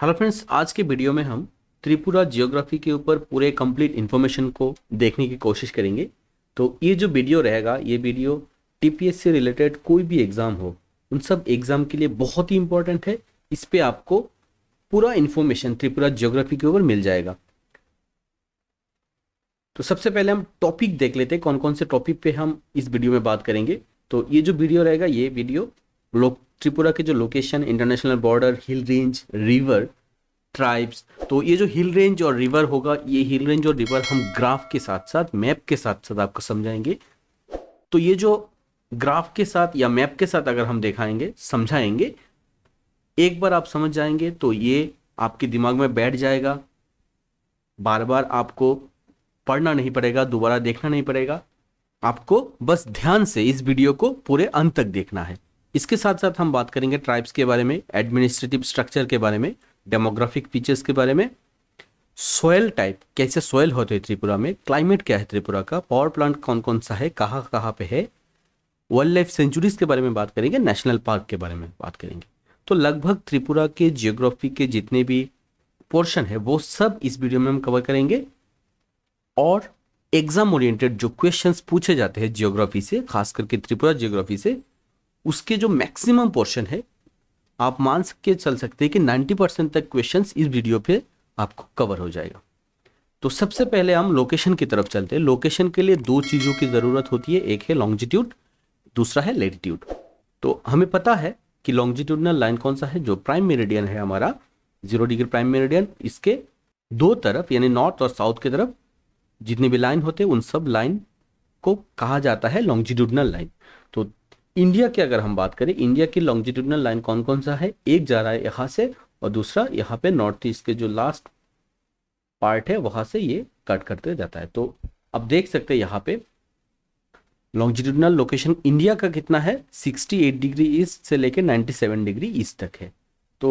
hello friends आज के video में हम त्रिपुरा जियोग्राफी के ऊपर पूरे कंप्लीट इन्फॉर्मेशन को देखने की कोशिश करेंगे तो ये जो वीडियो रहेगा ये वीडियो टीपीएस से रिलेटेड कोई भी एग्ज़ाम हो उन सब एग्ज़ाम के लिए बहुत ही इंपॉर्टेंट है इस पर आपको पूरा इन्फॉर्मेशन त्रिपुरा जियोग्राफी के ऊपर मिल जाएगा तो सबसे पहले हम टॉपिक देख लेते हैं कौन कौन से टॉपिक पे हम इस वीडियो में बात करेंगे तो ये जो वीडियो रहेगा ये वीडियो लोक त्रिपुरा के जो location international border hill range river tribes तो ये जो हिल रेंज और रिवर होगा ये हिल रेंज और रिवर हम ग्राफ के साथ साथ मैप के साथ साथ आपको समझाएंगे तो ये जो ग्राफ के साथ या मैप के साथ अगर हम दिखाएंगे समझाएंगे एक बार आप समझ जाएंगे तो ये आपके दिमाग में बैठ जाएगा बार बार आपको पढ़ना नहीं पड़ेगा दोबारा देखना नहीं पड़ेगा आपको बस ध्यान से इस वीडियो को पूरे अंत तक देखना है इसके साथ साथ हम बात करेंगे ट्राइब्स के बारे में एडमिनिस्ट्रेटिव स्ट्रक्चर के बारे में डेमोग्राफिक फीचर्स के बारे में सोयल टाइप कैसे सोयल होते हैं त्रिपुरा में क्लाइमेट क्या है त्रिपुरा का पावर प्लांट कौन कौन सा है कहाँ कहाँ पे है वाइल्ड लाइफ सेंचुरीज के बारे में बात करेंगे नेशनल पार्क के बारे में बात करेंगे तो लगभग त्रिपुरा के जियोग्राफी के जितने भी पोर्शन है वो सब इस वीडियो में हम कवर करेंगे और एग्जाम ओरिएंटेड जो क्वेश्चंस पूछे जाते हैं जियोग्राफी से खास करके त्रिपुरा जियोग्राफी से उसके जो मैक्सिमम पोर्शन है आप मान के चल सकते हैं कि 90 परसेंट तक क्वेश्चन इस वीडियो पे आपको कवर हो जाएगा तो सबसे पहले हम लोकेशन की तरफ चलते हैं लोकेशन के लिए दो चीज़ों की ज़रूरत होती है एक है लॉन्गिट्यूड दूसरा है लेटीट्यूड तो हमें पता है कि लॉन्गिट्यूडनल लाइन कौन सा है जो प्राइम मेरेडियन है हमारा जीरो डिग्री प्राइम मेरेडियन इसके दो तरफ यानी नॉर्थ और साउथ की तरफ जितने भी लाइन होते हैं उन सब लाइन को कहा जाता है लॉन्गिट्यूडनल लाइन तो इंडिया की अगर हम बात करें इंडिया की लॉन्गिट्यूडनल लाइन कौन कौन सा है एक जा रहा है यहाँ से और दूसरा यहाँ पे नॉर्थ ईस्ट के जो लास्ट पार्ट है वहां से ये कट करते जाता है तो अब देख सकते हैं यहाँ पे लॉन्गिट्यूडनल लोकेशन इंडिया का कितना है 68 डिग्री ईस्ट से लेके 97 डिग्री ईस्ट तक है तो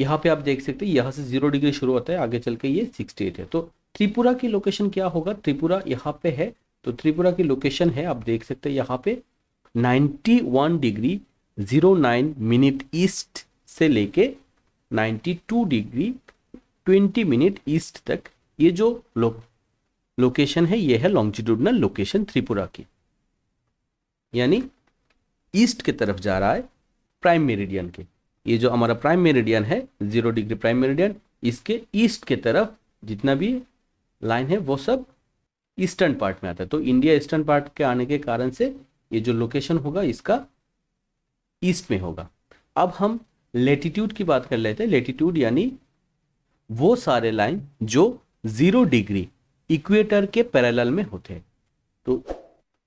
यहाँ पे आप देख सकते हैं यहाँ से जीरो डिग्री शुरू होता है आगे चल के ये 68 है तो त्रिपुरा की लोकेशन क्या होगा त्रिपुरा यहाँ पे है तो त्रिपुरा की लोकेशन है आप देख सकते हैं यहाँ पे 91 डिग्री 09 मिनट ईस्ट से लेके 92 डिग्री 20 मिनट ईस्ट तक ये जो लो, लोकेशन है ये है लॉन्गिट्यूडनल लोकेशन त्रिपुरा की यानी ईस्ट की तरफ जा रहा है प्राइम मेरिडियन के ये जो हमारा प्राइम मेरिडियन है जीरो डिग्री प्राइम मेरिडियन इसके ईस्ट के तरफ जितना भी लाइन है वो सब ईस्टर्न पार्ट में आता है तो इंडिया ईस्टर्न पार्ट के आने के कारण से ये जो लोकेशन होगा इसका ईस्ट में होगा अब हम लेटीट्यूड की बात कर लेते हैं लेटीट्यूड यानी वो सारे लाइन जो जीरो डिग्री इक्वेटर के पैरेलल में होते हैं तो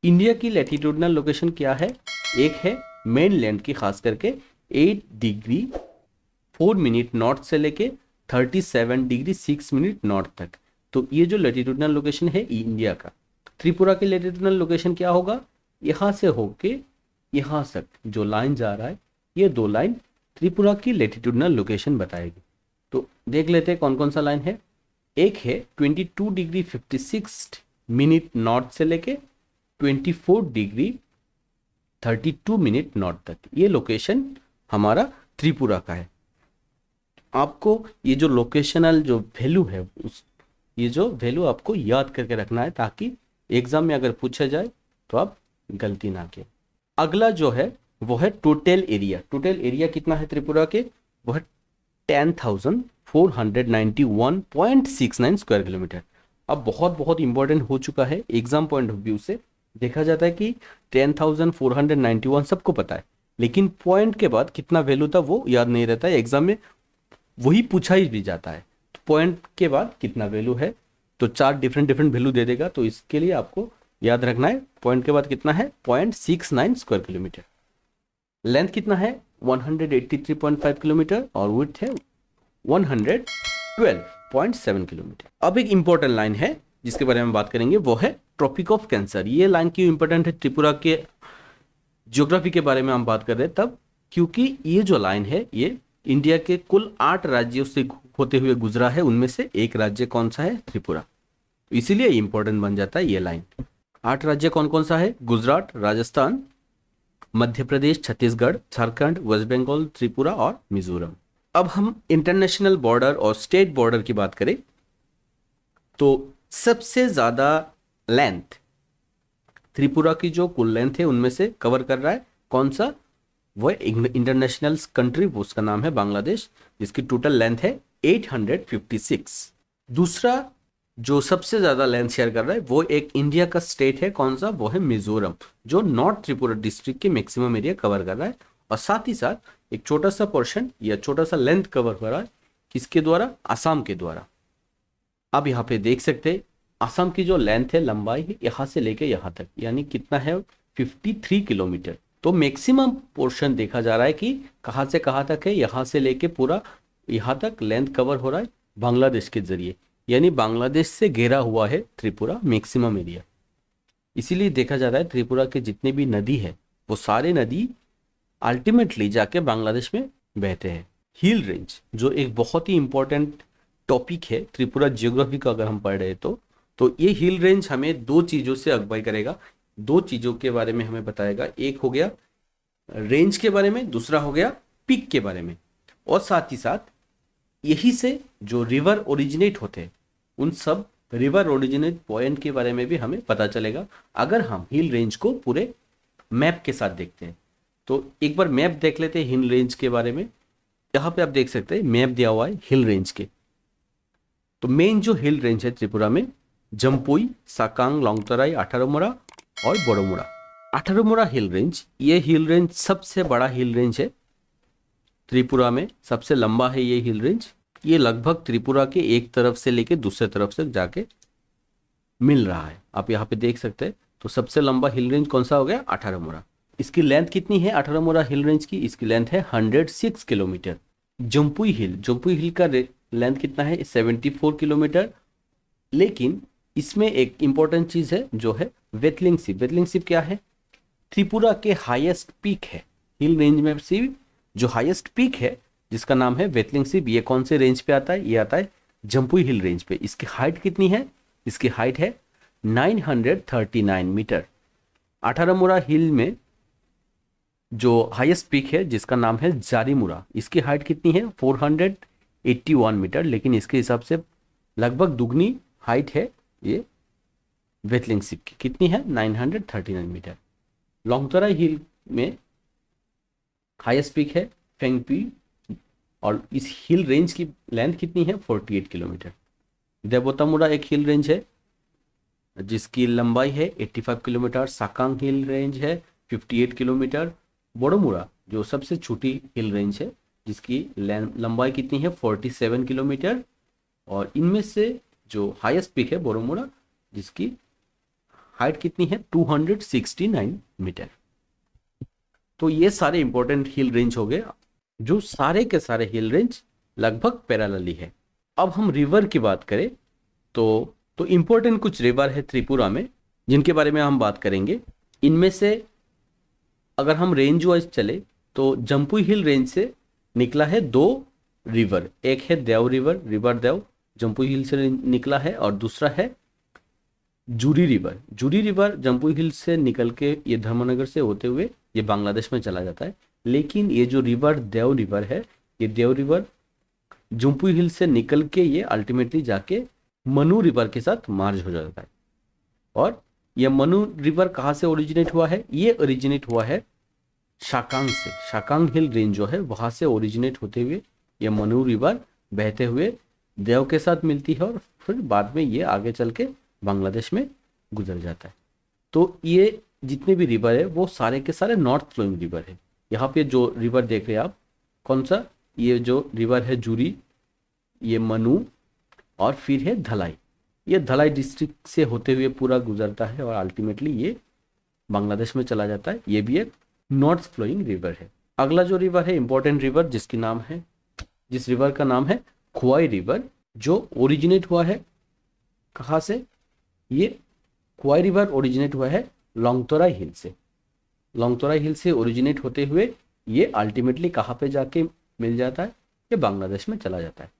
इंडिया की लेटीट्यूडनल लोकेशन क्या है एक है मेन लैंड की खास करके 8 डिग्री 4 मिनट नॉर्थ से लेके 37 डिग्री 6 मिनट नॉर्थ तक तो ये जो लेटीट्यूडनल लोकेशन है इंडिया का त्रिपुरा की लेटीट्यूडनल लोकेशन क्या होगा यहां से होके यहाँ तक जो लाइन जा रहा है ये दो लाइन त्रिपुरा की लेटिट्यूडनल लोकेशन बताएगी तो देख लेते हैं कौन कौन सा लाइन है एक है 22 डिग्री 56 मिनट नॉर्थ से लेके 24 डिग्री 32 मिनट नॉर्थ तक ये लोकेशन हमारा त्रिपुरा का है आपको ये जो लोकेशनल जो वैल्यू है उस ये जो वैल्यू आपको याद करके रखना है ताकि एग्जाम में अगर पूछा जाए तो आप गलती ना के अगला जो है वो है टोटल एरिया टोटल एरिया कितना है त्रिपुरा के वो है ten thousand four hundred ninety one point six nine square kilometre अब बहुत बहुत इंपॉर्टेंट हो चुका है एग्जाम पॉइंट ऑफ व्यू से देखा जाता है कि ten thousand four hundred ninety one सबको पता है लेकिन पॉइंट के बाद कितना वैल्यू था वो याद नहीं रहता है एग्जाम में वही पूछा ही भी जाता है तो पॉइंट के बाद कितना वैल्यू है तो चार डिफरेंट डिफरेंट वैल्यू दे देगा तो इसके लिए आपको याद रखना है पॉइंट के बाद कितना है point six nine square kilometre length कितना है 183.5 किलोमीटर और विथ है 112.7 किलोमीटर अब एक इंपॉर्टेंट लाइन है जिसके बारे में बात करेंगे वो है ट्रॉपिक ऑफ कैंसर ये लाइन क्यों इंपॉर्टेंट है त्रिपुरा के ज्योग्राफी के बारे में हम बात कर रहे हैं तब क्योंकि ये जो लाइन है ये इंडिया के कुल आठ राज्यों से होते हुए गुजरा है उनमें से एक राज्य कौन सा है त्रिपुरा इसीलिए इंपॉर्टेंट बन जाता है ये लाइन आठ राज्य कौन कौन सा है गुजरात राजस्थान मध्य प्रदेश छत्तीसगढ़ झारखंड वेस्ट बंगाल त्रिपुरा और मिजोरम अब हम इंटरनेशनल बॉर्डर और स्टेट बॉर्डर की बात करें तो सबसे ज़्यादा लेंथ त्रिपुरा की जो कुल लेंथ है उनमें से कवर कर रहा है कौन सा वह इंटरनेशनल कंट्री उसका नाम है बांग्लादेश जिसकी टोटल लेंथ है 856 दूसरा जो सबसे ज़्यादा लैंड शेयर कर रहा है वो एक इंडिया का स्टेट है कौन सा वो है मिजोरम जो नॉर्थ त्रिपुरा डिस्ट्रिक्ट के मैक्सिमम एरिया कवर कर रहा है और साथ ही साथ एक छोटा सा पोर्शन या छोटा सा लेंथ कवर हो रहा है किसके द्वारा आसाम के द्वारा आप यहाँ पे देख सकते हैं आसाम की जो लेंथ है लंबाई है यहाँ से लेके यहाँ तक यानी कितना है 53 किलोमीटर तो मैक्सिमम पोर्शन देखा जा रहा है कि कहाँ से कहाँ तक है यहाँ से लेके पूरा यहाँ तक लेंथ कवर हो रहा है बांग्लादेश के जरिए यानी बांग्लादेश से घेरा हुआ है त्रिपुरा मैक्सिमम एरिया इसीलिए देखा जा रहा है त्रिपुरा के जितने भी नदी है वो सारे नदी अल्टीमेटली जाके बांग्लादेश में बहते हैं हिल रेंज जो एक बहुत ही इंपॉर्टेंट टॉपिक है त्रिपुरा जियोग्राफी का अगर हम पढ़ रहे तो तो ये हिल रेंज हमें दो चीज़ों से अगवाई करेगा दो चीज़ों के बारे में हमें बताएगा एक हो गया रेंज के बारे में दूसरा हो गया पिक के बारे में और साथ ही साथ यही से जो रिवर ओरिजिनेट होते हैं उन सब रिवर ओरिजिनेट पॉइंट के बारे में भी हमें पता चलेगा अगर हम हिल रेंज को पूरे मैप के साथ देखते हैं तो एक बार मैप देख लेते हैं हिल रेंज के बारे में यहाँ पे आप देख सकते हैं मैप दिया हुआ है हिल रेंज के तो मेन जो हिल रेंज है त्रिपुरा में जम्पुई साकांग लॉन्गतराई अठारोमुरा और बोरोमोरा अठारोमुरा हिल रेंज ये हिल रेंज सबसे बड़ा हिल रेंज है त्रिपुरा में सबसे लंबा है ये हिल रेंज ये लगभग त्रिपुरा के एक तरफ से लेके दूसरे तरफ से जाके मिल रहा है आप यहाँ पे देख सकते हैं तो सबसे लंबा हिल रेंज कौन सा हो गया अठारह मोरा इसकी लेंथ कितनी है अठारह मोरा हिल रेंज की इसकी लेंथ है hundred six kilometre Jampui hill Jampui hill का लेंथ कितना है सेवेंटी फोर किलोमीटर लेकिन इसमें एक इंपॉर्टेंट चीज़ है जो है वेतलिंग सिप वेतलिंग सिप क्या है त्रिपुरा के हाइस्ट पीक है हिल रेंज में से जो हाइएस्ट पीक है जिसका नाम है वेतलिंग सिप ये कौन से रेंज पे आता है ये आता है जम्पुई हिल रेंज पे इसकी हाइट कितनी है इसकी हाइट है 939 मीटर अठारहमुरा हिल में जो हाईएस्ट पीक है जिसका नाम है जारीमुरा इसकी हाइट कितनी है 481 मीटर लेकिन इसके हिसाब से लगभग दुगनी हाइट है ये वेतलिंग सिप की कितनी है 939 मीटर लॉन्गतरा हिल में हाईएस्ट पीक है फेंगपी और इस हिल रेंज की लेंथ कितनी है 48 किलोमीटर देवोतामुरा एक हिल रेंज है जिसकी लंबाई है 85 किलोमीटर साकांग हिल रेंज है 58 किलोमीटर बोडोमुरा जो सबसे छोटी हिल रेंज है जिसकी लंबाई कितनी है 47 किलोमीटर और इनमें से जो हाईएस्ट पिक है बोडोमुरा जिसकी हाइट कितनी है 269 मीटर तो ये सारे इंपॉर्टेंट हिल रेंज हो गए जो सारे के सारे हिल रेंज लगभग पैराली है अब हम रिवर की बात करें तो तो इम्पोर्टेंट कुछ रिवर है त्रिपुरा में जिनके बारे में हम बात करेंगे इनमें से अगर हम रेंज वाइज चले तो जम्पुई हिल रेंज से निकला है दो रिवर एक है देव रिवर रिवर देव जम्पू हिल से निकला है और दूसरा है Juri river Juri river Jampui hill से निकल के ये धर्मनगर से होते हुए ये बांग्लादेश में चला जाता है लेकिन ये जो रिवर देव रिवर है ये देव रिवर जुम्पू हिल से निकल के ये अल्टीमेटली जाके मनु रिवर के साथ मार्ज हो जाता है और यह मनु रिवर कहाँ से ओरिजिनेट हुआ है ये ओरिजिनेट हुआ है शाकांग से शाकांग हिल रेंज जो है वहाँ से ओरिजिनेट होते हुए यह मनु रिवर बहते हुए देव के साथ मिलती है और फिर बाद में ये आगे चल के बांग्लादेश में गुजर जाता है तो ये जितने भी रिवर है वो सारे के सारे नॉर्थ फ्लोइंग रिवर है यहाँ पे जो रिवर देख रहे हैं आप कौन सा ये जो रिवर है जूरी ये मनु और फिर है धलाई ये धलाई डिस्ट्रिक्ट से होते हुए पूरा गुजरता है और अल्टीमेटली ये बांग्लादेश में चला जाता है ये भी एक नॉर्थ फ्लोइंग रिवर है अगला जो रिवर है इंपॉर्टेंट रिवर जिसकी नाम है जिस रिवर का नाम है खुआई रिवर जो ओरिजिनेट हुआ है कहाँ से ये खुआई रिवर ओरिजिनेट हुआ है लॉन्गतोराई हिल से लौंगतोरा हिल से ओरिजिनेट होते हुए ये अल्टीमेटली कहाँ पे जाके मिल जाता है ये बांग्लादेश में चला जाता है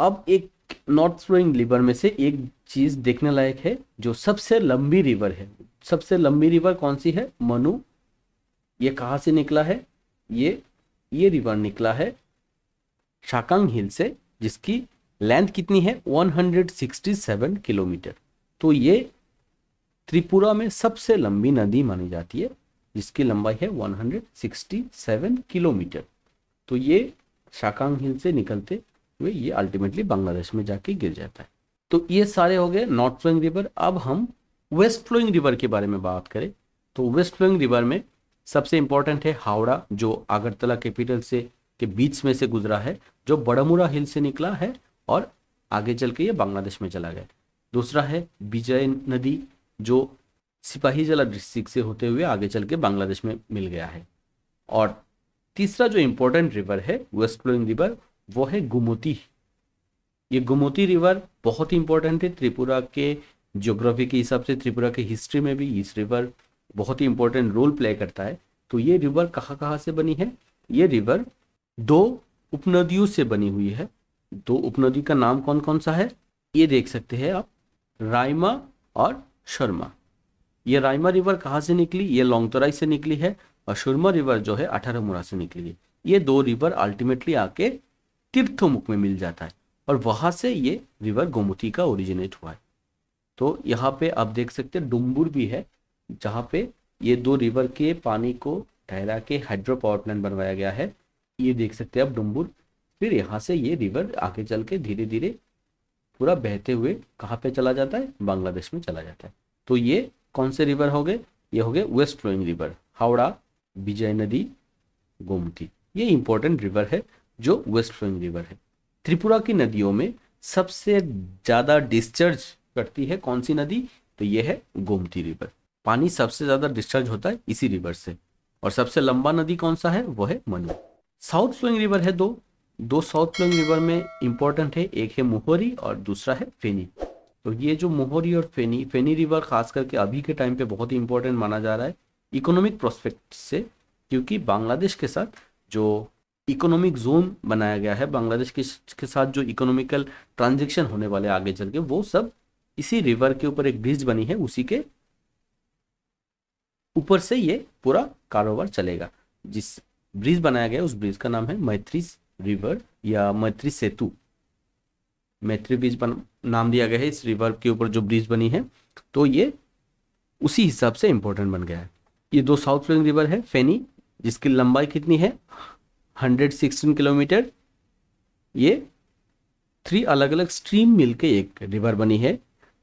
अब एक नॉर्थ फ्लोइंग रिवर में से एक चीज़ देखने लायक है जो सबसे लंबी रिवर है सबसे लंबी रिवर कौन सी है मनु ये कहाँ से निकला है ये ये रिवर निकला है शाकांग हिल से जिसकी लेंथ कितनी है 167 किलोमीटर तो ये त्रिपुरा में सबसे लंबी नदी मानी जाती है जिसकी लंबाई है 167 किलोमीटर तो ये शाकांग हिल से निकलते हुए ये अल्टीमेटली बांग्लादेश में जाके गिर जाता है तो ये सारे हो गए नॉर्थ फ्लोइंग रिवर अब हम वेस्ट फ्लोइंग रिवर के बारे में बात करें तो वेस्ट फ्लोइंग रिवर में सबसे इंपॉर्टेंट है हावड़ा जो आगरतला कैपिटल से के बीच में से गुजरा है जो बड़मुरा हिल से निकला है और आगे चल के ये बांग्लादेश में चला गया दूसरा है विजय नदी जो सिपाही जला डिस्ट्रिक्ट से होते हुए आगे चल के बांग्लादेश में मिल गया है और तीसरा जो इम्पोर्टेंट रिवर है वेस्ट फ्लोइंग रिवर वो है गुमोती ये गुमोती रिवर बहुत ही इंपॉर्टेंट है त्रिपुरा के ज्योग्राफी के हिसाब से त्रिपुरा के हिस्ट्री में भी इस रिवर बहुत ही इंपॉर्टेंट रोल प्ले करता है तो ये रिवर कहाँ कहाँ से बनी है ये रिवर दो उपनदियों से बनी हुई है दो उपनदी का नाम कौन कौन सा है ये देख सकते हैं आप रायमा और शर्मा ये रायमा रिवर कहाँ से निकली ये लोंगतराई से निकली है और सुरमा रिवर जो है अठारहमुरा से निकली है ये दो रिवर अल्टीमेटली आके तीर्थमुख में मिल जाता है और वहां से ये रिवर गोमती का ओरिजिनेट हुआ है तो यहाँ पे आप देख सकते हैं डुम्बुर भी है जहाँ पे ये दो रिवर के पानी को ठहरा के हाइड्रो पावर प्लांट बनवाया गया है ये देख सकते हैं आप डुम्बुर फिर यहाँ से ये रिवर आगे चल के धीरे धीरे पूरा बहते हुए कहाँ पे चला जाता है बांग्लादेश में चला जाता है तो ये कौन से रिवर हो गए ये हो गए west flowing river Howrah Vijay नदी गोमती ये इंपॉर्टेंट रिवर है जो वेस्ट फ्लोइंग रिवर है त्रिपुरा की नदियों में सबसे ज़्यादा डिस्चार्ज करती है कौन सी नदी तो यह है गोमती रिवर पानी सबसे ज़्यादा डिस्चार्ज होता है इसी रिवर से और सबसे लंबा नदी कौन सा है वो है मनु साउथ फ्लोइंग रिवर है दो दो साउथ फ्लोइंग रिवर में इंपॉर्टेंट है एक है मुहोरी और दूसरा है फेनी तो ये जो मोहरी और फेनी फेनी रिवर खास करके अभी के टाइम पे बहुत ही इंपॉर्टेंट माना जा रहा है इकोनॉमिक प्रोस्पेक्ट से क्योंकि बांग्लादेश के साथ जो इकोनॉमिक जोन बनाया गया है बांग्लादेश के, के साथ जो इकोनॉमिकल ट्रांजेक्शन होने वाले आगे चल के वो सब इसी रिवर के ऊपर एक ब्रिज बनी है उसी के ऊपर से ये पूरा कारोबार चलेगा जिस ब्रिज बनाया गया उस ब्रिज का नाम है मैत्री रिवर या मैत्री सेतु मैत्री ब्रिज नाम दिया गया है इस रिवर के ऊपर जो ब्रिज बनी है तो ये उसी हिसाब से इम्पोर्टेंट बन गया है ये दो साउथ फ्लोइंग रिवर है फेनी जिसकी लंबाई कितनी है 116 किलोमीटर ये थ्री अलग अलग स्ट्रीम मिलके एक रिवर बनी है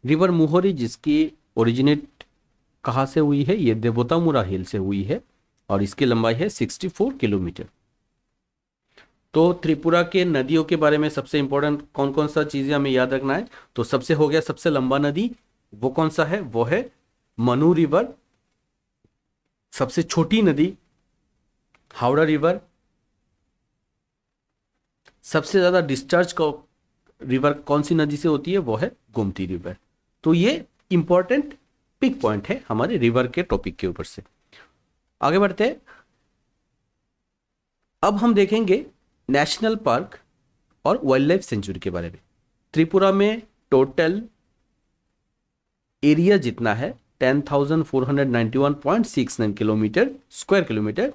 रिवर मुहोरी जिसकी ओरिजिनेट कहाँ से हुई है ये देवोतामुरा हिल से हुई है और इसकी लंबाई है 64 किलोमीटर तो त्रिपुरा के नदियों के बारे में सबसे इंपॉर्टेंट कौन कौन सा चीजें हमें याद रखना है तो सबसे हो गया सबसे लंबा नदी वो कौन सा है वो है मनु रिवर सबसे छोटी नदी हावड़ा रिवर सबसे ज्यादा डिस्चार्ज का रिवर कौन सी नदी से होती है वो है गोमती रिवर तो ये इंपॉर्टेंट पिक पॉइंट है हमारे रिवर के टॉपिक के ऊपर से आगे बढ़ते हैं अब हम देखेंगे नेशनल पार्क और वाइल्ड लाइफ सेंचुरी के बारे में त्रिपुरा में टोटल एरिया जितना है 10,491.69 किलोमीटर स्क्वायर किलोमीटर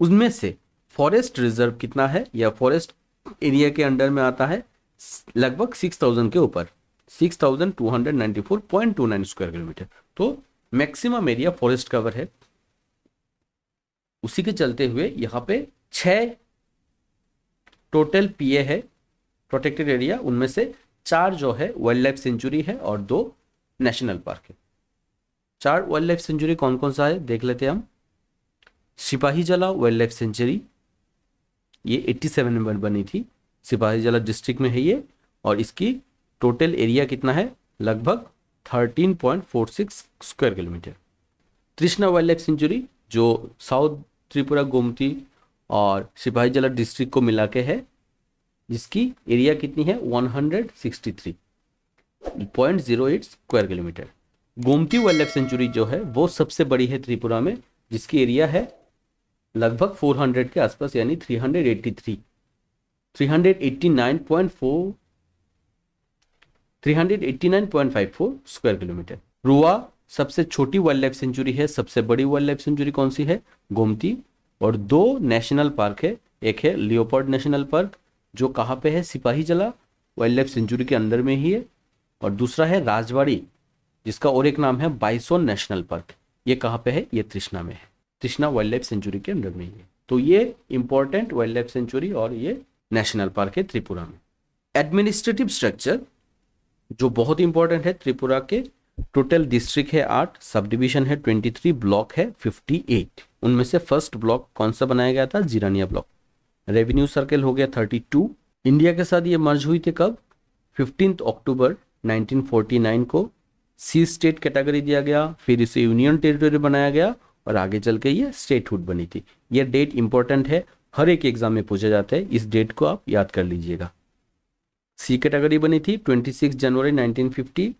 उसमें से फॉरेस्ट रिजर्व कितना है या फॉरेस्ट एरिया के अंडर में आता है लगभग 6,000 के ऊपर 6,294.29 स्क्वायर किलोमीटर तो मैक्सिमम एरिया फॉरेस्ट कवर है उसी के चलते हुए यहाँ पे छह टोटल पीए है प्रोटेक्टेड एरिया उनमें से चार जो है वाइल्ड लाइफ सेंचुरी है और दो नेशनल पार्क है चार वाइल्ड लाइफ सेंचुरी कौन कौन सा है देख लेते हैं हम सिपाही जला वाइल्ड लाइफ सेंचुरी ये 87 में बनी थी सिपाही जला डिस्ट्रिक्ट में है ये और इसकी टोटल एरिया कितना है लगभग 13.46 square kilometre Krishna wildlife sanctuary जो साउथ त्रिपुरा गोमती और सिपाही जला डिस्ट्रिक्ट को मिला के है जिसकी एरिया कितनी है 163.08 zero square kilometre Gomati wildlife sanctuary जो है वो सबसे बड़ी है त्रिपुरा में जिसकी एरिया है लगभग 400 के आसपास यानी 383 389.4 स्क्वायर किलोमीटर रुआ सबसे छोटी वाइल्ड लाइफ सेंचुरी है सबसे बड़ी वाइल्ड लाइफ सेंचुरी कौन सी है गोमती और दो नेशनल पार्क है एक है लियोपोर्ड नेशनल पार्क जो कहाँ पे है सिपाही जला वाइल्ड लाइफ सेंचुरी के अंदर में ही है और दूसरा है राजवाड़ी जिसका और एक नाम है बाइसोन नेशनल पार्क ये कहाँ पे है ये तृष्णा में है तृष्णा वाइल्ड लाइफ सेंचुरी के अंदर में ही है तो ये इंपॉर्टेंट वाइल्ड लाइफ सेंचुरी और ये नेशनल पार्क है त्रिपुरा में एडमिनिस्ट्रेटिव स्ट्रक्चर जो बहुत इंपॉर्टेंट है त्रिपुरा के टोटल डिस्ट्रिक्ट है आठ सब डिविजन है ट्वेंटी थ्री ब्लॉक है फिफ्टी एट उनमें से फर्स्ट ब्लॉक कौन सा बनाया गया था जीरानिया ब्लॉक रेवेन्यू सर्कल हो गया 32 इंडिया के साथ ये मर्ज हुई थी कब फिफ्टींथ अक्टूबर 1949 को सी स्टेट कैटेगरी दिया गया फिर इसे यूनियन टेरिटोरी बनाया गया और आगे चल के ये स्टेटहुड बनी थी ये डेट इंपॉर्टेंट है हर एक एग्जाम में पूछा जाता है इस डेट को आप याद कर लीजिएगा सी कैटेगरी बनी थी 26 जनवरी 1950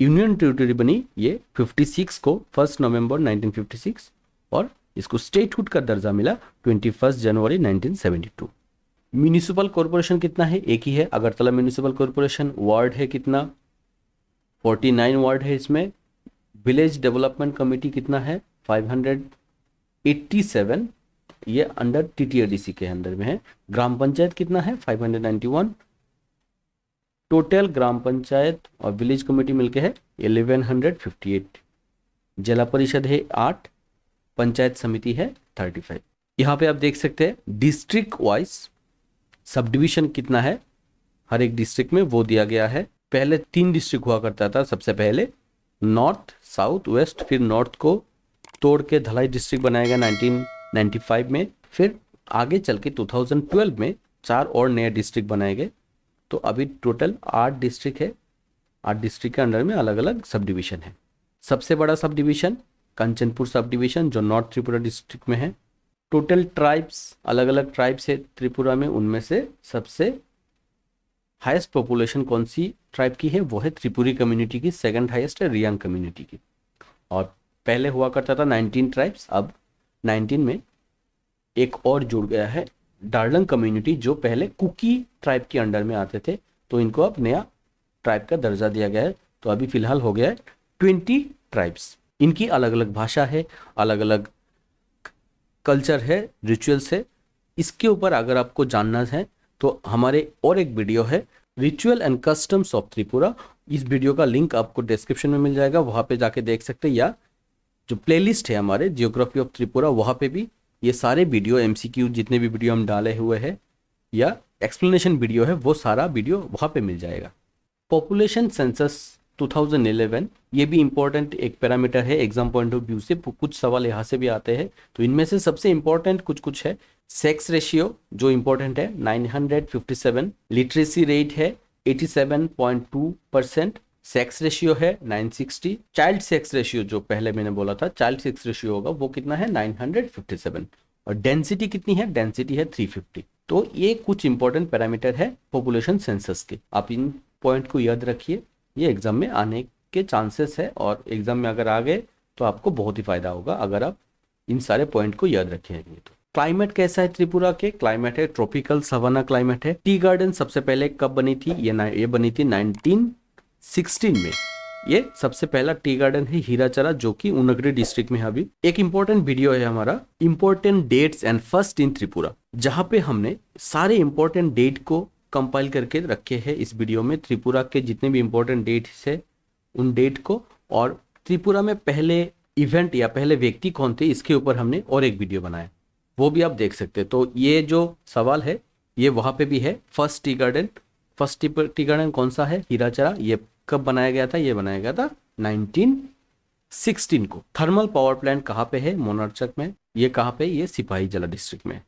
यूनियन टेरिटोरी बनी ये 56 को 1 नवंबर 1956 और इसको स्टेटहुड का दर्जा मिला 21 जनवरी 1972 म्यूनिसिपल कॉरपोरेशन कितना है एक ही है अगरतला म्यूनिसिपल कॉरपोरेशन वार्ड है कितना 49 वार्ड है इसमें विलेज डेवलपमेंट कमेटी कितना है 587 ये अंडर टीटीआरडीसी के अंदर में है ग्राम पंचायत कितना है 591 टोटल ग्राम पंचायत और विलेज कमेटी मिलके है 1158 जिला परिषद है आठ पंचायत समिति है थर्टी फाइव यहाँ पे आप देख सकते हैं डिस्ट्रिक्ट वाइज सब डिविजन कितना है हर एक डिस्ट्रिक्ट में वो दिया गया है पहले तीन डिस्ट्रिक्ट हुआ करता था सबसे पहले नॉर्थ साउथ वेस्ट फिर नॉर्थ को तोड़ के धलाई डिस्ट्रिक्ट बनाया गया 1995 में फिर आगे चल के 2012 में चार और नए डिस्ट्रिक्ट बनाए गए तो अभी टोटल आठ डिस्ट्रिक्ट है आठ डिस्ट्रिक्ट के अंडर में अलग अलग सब डिविजन है सबसे बड़ा sub division Kanchanpur sub division जो नॉर्थ त्रिपुरा डिस्ट्रिक्ट में है टोटल ट्राइब्स अलग अलग ट्राइब्स है त्रिपुरा में उनमें से सबसे हाईएस्ट पॉपुलेशन कौन सी ट्राइब की है वो है त्रिपुरी कम्युनिटी की सेकंड हाईएस्ट है रियांग कम्युनिटी की और पहले हुआ करता था 19 ट्राइब्स अब 19 में एक और जुड़ गया है डार्लंग कम्युनिटी जो पहले कुकी ट्राइब के अंडर में आते थे तो इनको अब नया ट्राइब का दर्जा दिया गया है तो अभी फिलहाल हो गया है ट्वेंटी ट्राइब्स इनकी अलग अलग भाषा है अलग अलग कल्चर है रिचुअल्स है इसके ऊपर अगर आपको जानना है तो हमारे और एक वीडियो है ritual and customs of Tripura इस वीडियो का लिंक आपको डिस्क्रिप्शन में मिल जाएगा वहाँ पे जाके देख सकते हैं या जो प्लेलिस्ट है हमारे जियोग्राफी ऑफ त्रिपुरा वहाँ पे भी ये सारे वीडियो एम जितने भी वीडियो हम डाले हुए हैं या एक्सप्लेनेशन वीडियो है वो सारा वीडियो वहाँ पे मिल जाएगा पॉपुलेशन सेंसस 2011 ये भी इम्पोर्टेंट एक पैरामीटर है एग्जाम पॉइंट ऑफ व्यू से कुछ सवाल यहाँ से भी आते हैं तो इनमें से सबसे इम्पोर्टेंट कुछ कुछ है सेक्स रेशियो जो इम्पोर्टेंट है 957 लिटरेसी रेट है 87.2 परसेंट सेक्स रेशियो है 960 चाइल्ड सेक्स रेशियो जो पहले मैंने बोला था चाइल्ड सेक्स रेशियो होगा वो कितना है 957 और डेंसिटी कितनी है डेंसिटी है 350 तो ये कुछ इंपॉर्टेंट पैरामीटर है पॉपुलेशन सेंसस के आप इन पॉइंट को याद रखिए ये एग्ज़ाम में आने के चांसेस है और एग्ज़ाम में अगर आ गए तो आपको बहुत ही फ़ायदा होगा अगर आप इन सारे पॉइंट को याद रखेंगे तो क्लाइमेट कैसा है त्रिपुरा के क्लाइमेट है ट्रॉपिकल सवाना क्लाइमेट है टी गार्डन सबसे पहले कब बनी थी ये ना ये बनी थी 1916 में ये सबसे पहला टी गार्डन है हीराचरा जो कि उनगरी डिस्ट्रिक्ट में है अभी एक इम्पोर्टेंट वीडियो है हमारा important dates and first in Tripura जहाँ पे हमने सारे इम्पोर्टेंट डेट को कंपाइल करके रखे हैं इस वीडियो में त्रिपुरा के जितने भी इम्पोर्टेंट डेट्स है उन डेट को और त्रिपुरा में पहले इवेंट या पहले व्यक्ति कौन थे इसके ऊपर हमने और एक वीडियो बनाया वो भी आप देख सकते हैं तो ये जो सवाल है ये वहाँ पे भी है first tea garden first tea garden कौन सा है हीराचरा ये कब बनाया गया था ये बनाया गया था 1916 को थर्मल पावर प्लांट कहाँ पे है मोनार्चक में ये कहाँ पे ये सिपाही जला डिस्ट्रिक्ट में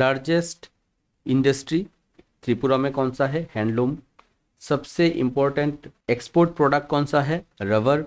लार्जेस्ट इंडस्ट्री त्रिपुरा में कौन सा है हैंडलूम सबसे इंपॉर्टेंट एक्सपोर्ट प्रोडक्ट कौन सा है रबर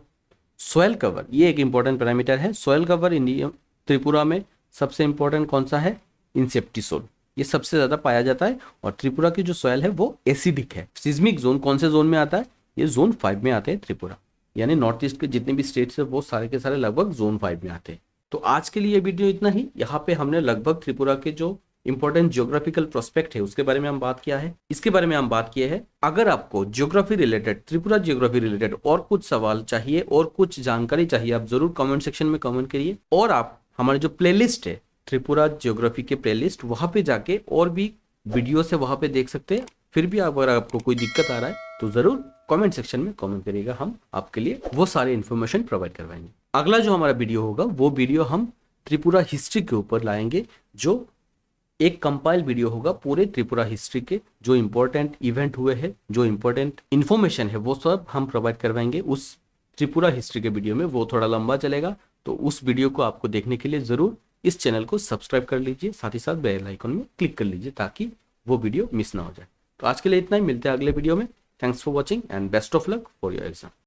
सोयल कवर ये एक इंपॉर्टेंट पैरामीटर है सोयल कवर इंडिया त्रिपुरा में सबसे इंपॉर्टेंट कौन सा है इंसेप्टिसोल ये सबसे ज़्यादा पाया जाता है और त्रिपुरा की जो सॉयल है वो एसिडिक है सिज्मिक जोन कौन से जोन में आता है ये जोन फाइव में आते हैं त्रिपुरा यानी नॉर्थ ईस्ट के जितने भी स्टेट्स है वो सारे के सारे लगभग जोन फाइव में आते हैं तो आज के लिए वीडियो इतना ही यहाँ पे हमने लगभग त्रिपुरा के जो इंपॉर्टेंट ज्योग्राफिकल प्रोस्पेक्ट है उसके बारे में हम बात किया है इसके बारे में हम बात किए हैं अगर आपको geography related Tripura geography related और कुछ सवाल चाहिए और कुछ जानकारी चाहिए आप जरूर कमेंट सेक्शन में कमेंट करिए और आप हमारे जो प्लेलिस्ट है त्रिपुरा ज्योग्राफी के प्लेलिस्ट वहां पे जाके और भी वीडियो से वहां पे देख सकते हैं फिर भी अगर आपको कोई दिक्कत आ रहा है तो जरूर कमेंट सेक्शन में कमेंट करिएगा हम आपके लिए वो सारे इन्फॉर्मेशन प्रोवाइड करवाएंगे अगला जो हमारा वीडियो होगा वो वीडियो हम त्रिपुरा हिस्ट्री के ऊपर लाएंगे जो एक कंपाइल वीडियो होगा पूरे त्रिपुरा हिस्ट्री के जो इम्पोर्टेंट इवेंट हुए हैं जो इम्पोर्टेंट इन्फॉर्मेशन है वो सब हम प्रोवाइड करवाएंगे उस त्रिपुरा हिस्ट्री के वीडियो में वो थोड़ा लंबा चलेगा तो उस वीडियो को आपको देखने के लिए ज़रूर इस चैनल को सब्सक्राइब कर लीजिए साथ ही साथ बेल आइकन में क्लिक कर लीजिए ताकि वो वीडियो मिस ना हो जाए तो आज के लिए इतना ही मिलते हैं अगले वीडियो में thanks for watching and best of luck for your exam